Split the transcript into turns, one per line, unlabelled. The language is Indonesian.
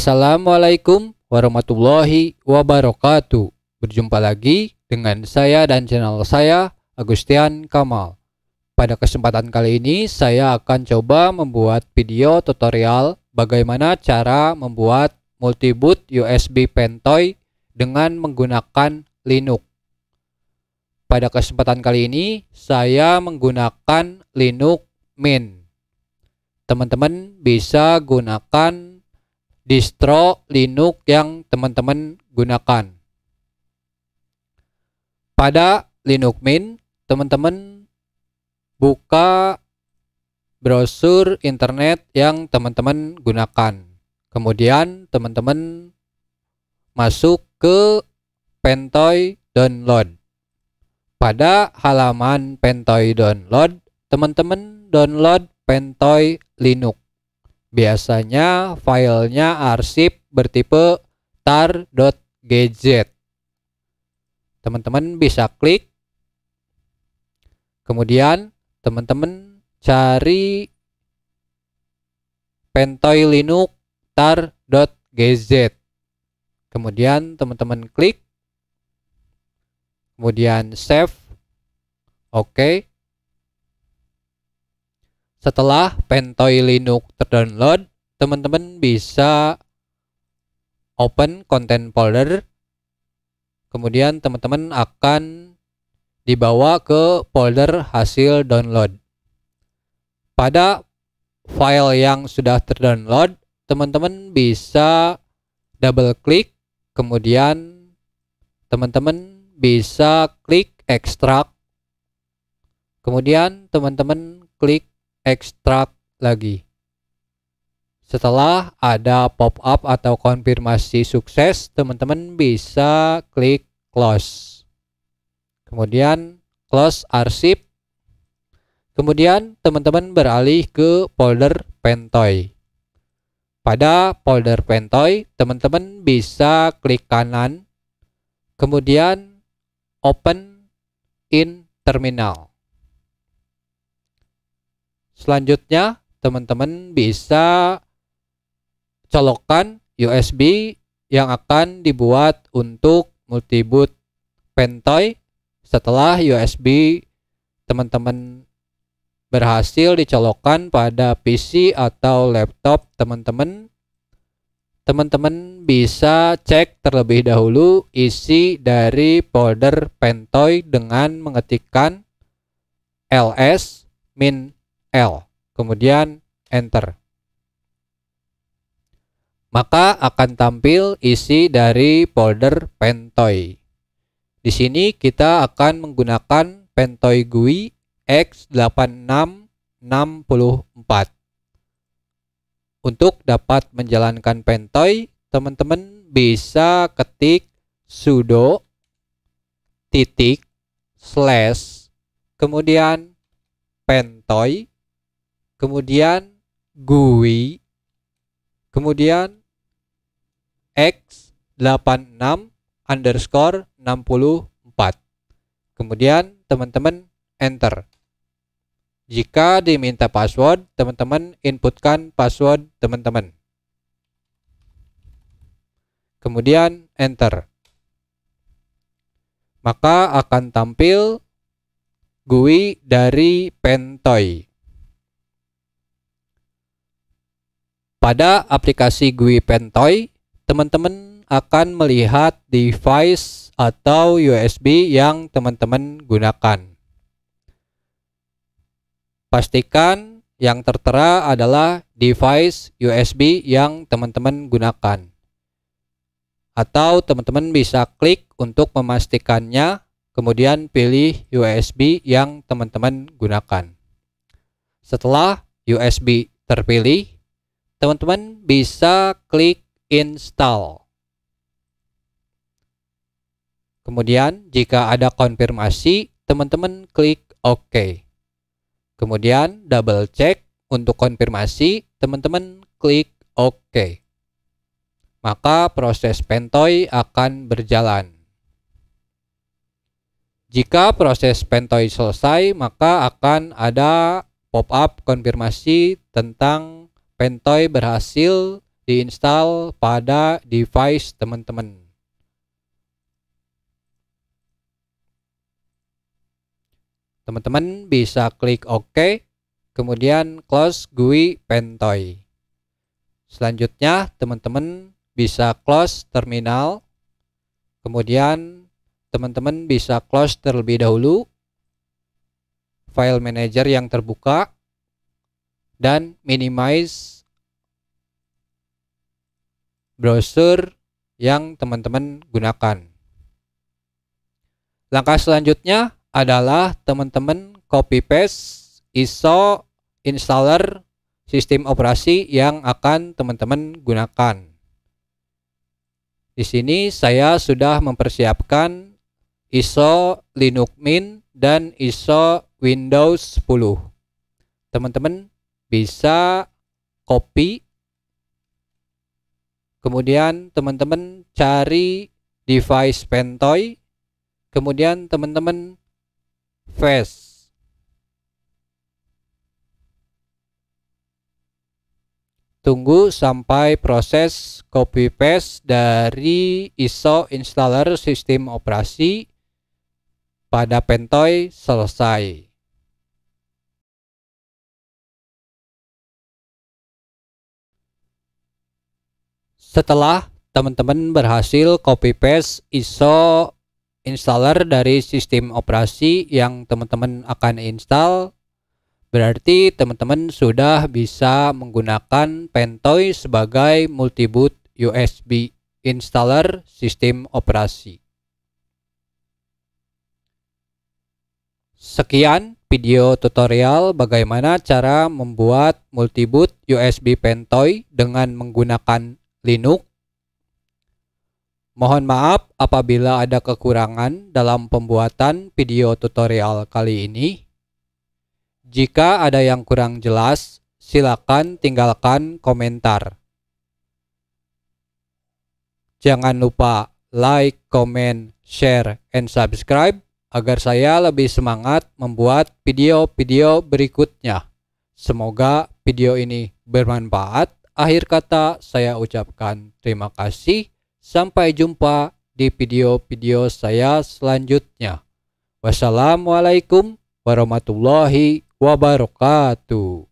Assalamualaikum warahmatullahi wabarakatuh. Berjumpa lagi dengan saya dan channel saya Agustian Kamal. Pada kesempatan kali ini saya akan coba membuat video tutorial bagaimana cara membuat multiboot USB Pentoy dengan menggunakan Linux. Pada kesempatan kali ini saya menggunakan Linux Mint. Teman-teman bisa gunakan distro Linux yang teman-teman gunakan. Pada Linux Mint, teman-teman buka browser internet yang teman-teman gunakan. Kemudian teman-teman masuk ke Pentoy download. Pada halaman Pentoy download, teman-teman download Pentoy Linux. Biasanya filenya arsip bertipe tar.gz. Teman-teman bisa klik. Kemudian teman-teman cari pentoy linux tar.gz. Kemudian teman-teman klik. Kemudian save. Oke. Okay setelah Pentoy Linux terdownload, teman-teman bisa open content folder. Kemudian teman-teman akan dibawa ke folder hasil download. Pada file yang sudah terdownload, teman-teman bisa double klik, kemudian teman-teman bisa klik extract Kemudian teman-teman klik ekstrak lagi. Setelah ada pop-up atau konfirmasi sukses, teman-teman bisa klik close. Kemudian close arsip. Kemudian teman-teman beralih ke folder Pentoy. Pada folder Pentoy, teman-teman bisa klik kanan, kemudian open in terminal. Selanjutnya, teman-teman bisa colokan USB yang akan dibuat untuk multiboot Pentoy setelah USB teman-teman berhasil dicolokkan pada PC atau laptop teman-teman teman-teman bisa cek terlebih dahulu isi dari folder pentoy dengan mengetikkan ls min L, kemudian enter. Maka akan tampil isi dari folder Pentoy. Di sini kita akan menggunakan Pentoy GUI X8664. Untuk dapat menjalankan Pentoy, teman-teman bisa ketik sudo titik slash kemudian pentoy kemudian GUI, kemudian X86 underscore 64. Kemudian teman-teman enter. Jika diminta password, teman-teman inputkan password teman-teman. Kemudian enter. Maka akan tampil GUI dari Pentoy. Pada aplikasi GUI Pentoy, teman-teman akan melihat device atau USB yang teman-teman gunakan. Pastikan yang tertera adalah device USB yang teman-teman gunakan. Atau teman-teman bisa klik untuk memastikannya, kemudian pilih USB yang teman-teman gunakan. Setelah USB terpilih, teman-teman bisa klik install. Kemudian jika ada konfirmasi, teman-teman klik OK. Kemudian double check untuk konfirmasi, teman-teman klik OK. Maka proses pentoy akan berjalan. Jika proses pentoy selesai, maka akan ada pop-up konfirmasi tentang Pentoy berhasil diinstal pada device teman-teman. Teman-teman bisa klik OK, kemudian close GUI Pentoy. Selanjutnya, teman-teman bisa close terminal, kemudian teman-teman bisa close terlebih dahulu file manager yang terbuka, dan minimize browser yang teman-teman gunakan. Langkah selanjutnya adalah teman-teman copy paste ISO installer sistem operasi yang akan teman-teman gunakan. Di sini saya sudah mempersiapkan ISO Linux Mint dan ISO Windows 10. Teman-teman bisa copy kemudian teman-teman cari device pentoy kemudian teman-teman face tunggu sampai proses copy paste dari ISO installer sistem operasi pada pentoy selesai setelah teman-teman berhasil copy paste ISO installer dari sistem operasi yang teman-teman akan install berarti teman-teman sudah bisa menggunakan Pentoy sebagai multiboot USB installer sistem operasi Sekian video tutorial bagaimana cara membuat multiboot USB Pentoy dengan menggunakan Linux. Mohon maaf apabila ada kekurangan dalam pembuatan video tutorial kali ini. Jika ada yang kurang jelas, silakan tinggalkan komentar. Jangan lupa like, comment, share, and subscribe agar saya lebih semangat membuat video-video berikutnya. Semoga video ini bermanfaat. Akhir kata, saya ucapkan terima kasih. Sampai jumpa di video-video saya selanjutnya. Wassalamualaikum warahmatullahi wabarakatuh.